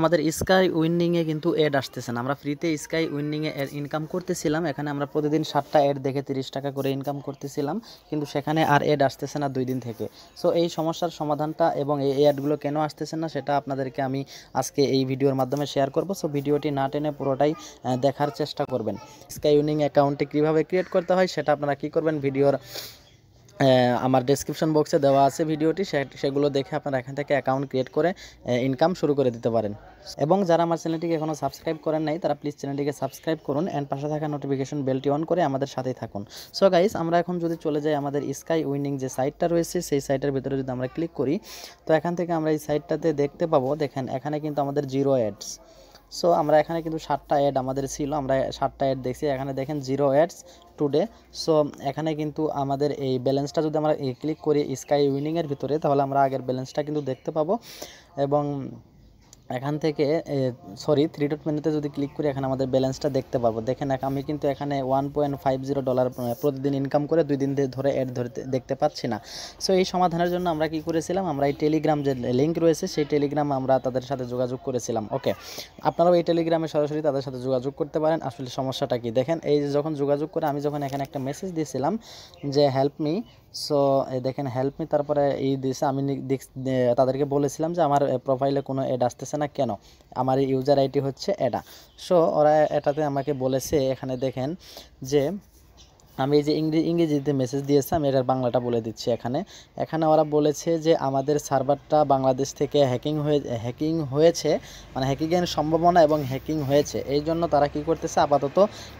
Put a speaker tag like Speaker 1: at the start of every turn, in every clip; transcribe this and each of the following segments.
Speaker 1: আমাদের স্কাই উইনিংয়ে কিন্তু অ্যাড আসতেছে না আমরা ফ্রিতে স্কাই উইনিংয়ে ইনকাম করতেছিলাম এখানে আমরা প্রতিদিন সাতটা অ্যাড দেখে তিরিশ টাকা করে ইনকাম করতেছিলাম কিন্তু সেখানে আর অ্যাড আসতেছে না দুই দিন থেকে সো এই সমস্যার সমাধানটা এবং এই অ্যাডগুলো কেন আসতেছে না সেটা আপনাদেরকে আমি আজকে এই ভিডিওর মাধ্যমে শেয়ার করব সো ভিডিওটি না টেনে পুরোটাই দেখার চেষ্টা করবেন স্কাই উইনিং অ্যাকাউন্টটি কীভাবে ক্রিয়েট করতে হয় সেটা আপনারা কী করবেন ভিডিওর আমার ডেসক্রিপশন বক্সে দেওয়া আছে ভিডিওটি সেগুলো দেখে আপনারা এখান থেকে অ্যাকাউন্ট ক্রিয়েট করে ইনকাম শুরু করে দিতে পারেন এবং যারা আমার চ্যানেলটিকে এখনও সাবস্ক্রাইব করেন নাই তারা প্লিজ চ্যানেলটিকে সাবস্ক্রাইব করুন অ্যান্ড পাশে থাকা নোটিফিকেশন বেলটি অন করে আমাদের সাথেই থাকুন সো গাইস আমরা এখন যদি চলে যাই আমাদের স্কাই উইনিং যে সাইটটা রয়েছে সেই সাইটের ভিতরে যদি আমরা ক্লিক করি তো এখান থেকে আমরা এই সাইটটাতে দেখতে পাবো দেখেন এখানে কিন্তু আমাদের জিরো অ্যাডস সো আমরা এখানে কিন্তু সাতটা অ্যাড আমাদের ছিল আমরা সাতটা অ্যাড দেখছি এখানে দেখেন জিরো অ্যাডস টুডে সো এখানে কিন্তু আমাদের এই ব্যালেন্সটা যদি আমরা ক্লিক করি স্কাই উইনিংয়ের ভিতরে তাহলে আমরা আগের ব্যালেন্সটা কিন্তু দেখতে পাবো এবং এখান থেকে সরি থ্রি ডট মেনুতে যদি ক্লিক করি এখানে আমাদের ব্যালেন্সটা দেখতে পাবো দেখেন আমি কিন্তু এখানে one point five zero dollar প্রতিদিন ইনকাম করে দুই দিন ধরে অ্যাড ধরতে দেখতে পাচ্ছি না সো এই সমাধানের জন্য আমরা কি করেছিলাম আমরা এই টেলিগ্রাম যে লিঙ্ক রয়েছে সেই টেলিগ্রাম আমরা তাদের সাথে যোগাযোগ করেছিলাম ওকে আপনারাও এই টেলিগ্রামে সরাসরি তাদের সাথে যোগাযোগ করতে পারেন আসলে সমস্যাটা কি দেখেন এই যখন যোগাযোগ করে আমি যখন এখানে একটা মেসেজ দিয়েছিলাম যে হেল্প মি সো দেখেন হেল্প মি তারপরে এই দিয়েছে আমি তাদেরকে বলেছিলাম যে আমার প্রোফাইলে কোনো অ্যাড আসতেছে পারছে না কেন আমার ইউজার আইডি হচ্ছে এটা সো ওরা এটাতে আমাকে বলেছে এখানে দেখেন যে আমি যে ইংরেজি ইংরেজিতে মেসেজ দিয়েছি আমি এটার বাংলাটা বলে দিচ্ছি এখানে এখানে ওরা বলেছে যে আমাদের সার্ভারটা বাংলাদেশ থেকে হ্যাকিং হয়ে হ্যাকিং হয়েছে মানে হ্যাকিংয়ের সম্ভাবনা এবং হ্যাকিং হয়েছে এই জন্য তারা কি করতেছে আপাতত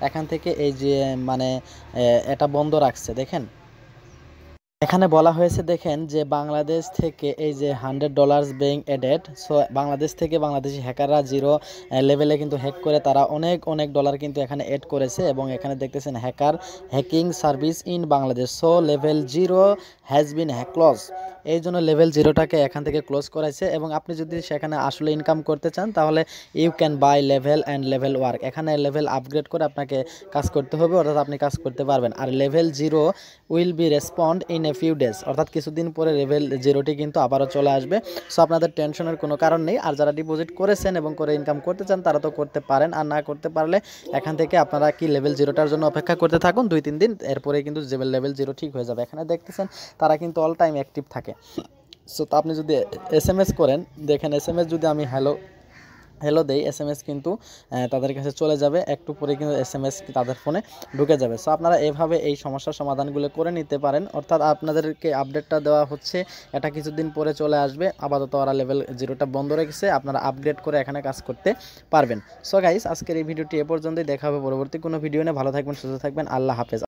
Speaker 1: এখান থেকে এই যে মানে এটা বন্ধ রাখছে দেখেন এখানে বলা হয়েছে দেখেন যে বাংলাদেশ থেকে এই যে hundred dollars being added so Bangladesh থেকে বাংলাদেশি হ্যাকাররা জিরো লেভেলে কিন্তু হ্যাক করে তারা অনেক অনেক ডলার কিন্তু এখানে এড করেছে এবং এখানে দেখতেছেন hacker hacking service in Bangladesh so level zero has been হ্যাকলস এই জন্য লেভেল জিরোটাকে এখান থেকে ক্লোজ করাইছে এবং আপনি যদি সেখানে আসলে ইনকাম করতে চান তাহলে you can buy level and level work এখানে লেভেল আপগ্রেড করে আপনাকে কাজ করতে হবে অর্থাৎ আপনি কাজ করতে পারবেন আর level zero will be respond in a few days অর্থাৎ কিছুদিন পরে লেভেল জিরোটি কিন্তু আবারও চলে আসবে সো আপনাদের টেনশনের কোনো কারণ নেই আর যারা ডিপোজিট করেছেন এবং করে ইনকাম করতে চান তারা তো করতে পারেন আর না করতে পারলে এখান থেকে আপনারা কি লেভেল জিরোটার জন্য অপেক্ষা করতে থাকুন দুই তিন দিন এরপরে কিন্তু লেভেল জিরো ঠিক হয়ে যাবে এখানে দেখতেছেন তারা কিন্তু অল টাইম অ্যাক্টিভ থাকে সো তা আপনি যদি এস এম এস করেন দেখেন এস এম এস যদি আমি হ্যালো হ্যালো দেই এস এম এস কিন্তু তাদের কাছে চলে যাবে একটু পরে কিন্তু এস এম এস তাদের ফোনে ঢুকে যাবে সো আপনারা এভাবে এই সমস্যার সমাধানগুলো করে নিতে পারেন অর্থাৎ আপনাদেরকে আপডেটটা দেওয়া হচ্ছে এটা কিছুদিন পরে চলে আসবে আপাতত ওরা লেভেল জিরোটা বন্ধ রেখেছে আপনারা আপগ্রেড করে এখানে কাজ করতে পারবেন সো গাইস আজকের এই ভিডিওটি এ পর্যন্তই দেখা হবে পরবর্তী কোনো ভিডিও নিয়ে ভালো থাকবেন সুস্থ থাকবেন আল্লাহ হাফেজ